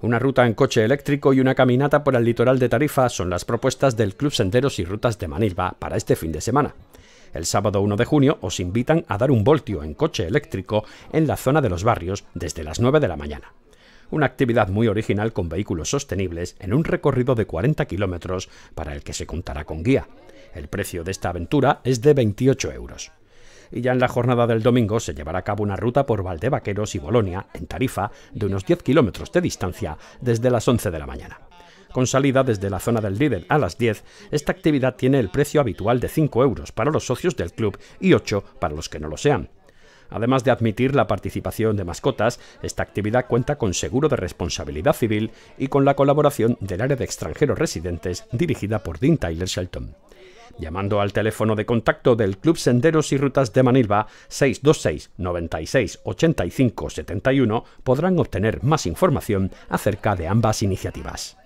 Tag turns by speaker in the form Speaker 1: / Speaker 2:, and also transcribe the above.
Speaker 1: Una ruta en coche eléctrico y una caminata por el litoral de Tarifa son las propuestas del Club Senderos y Rutas de Manilva para este fin de semana. El sábado 1 de junio os invitan a dar un voltio en coche eléctrico en la zona de los barrios desde las 9 de la mañana. Una actividad muy original con vehículos sostenibles en un recorrido de 40 kilómetros para el que se contará con guía. El precio de esta aventura es de 28 euros y ya en la jornada del domingo se llevará a cabo una ruta por Valdevaqueros y Bolonia, en Tarifa, de unos 10 kilómetros de distancia desde las 11 de la mañana. Con salida desde la zona del líder a las 10, esta actividad tiene el precio habitual de 5 euros para los socios del club y 8 para los que no lo sean. Además de admitir la participación de mascotas, esta actividad cuenta con seguro de responsabilidad civil y con la colaboración del área de extranjeros residentes dirigida por Dean Tyler Shelton llamando al teléfono de contacto del Club Senderos y Rutas de Manilva 626 96 85 71 podrán obtener más información acerca de ambas iniciativas.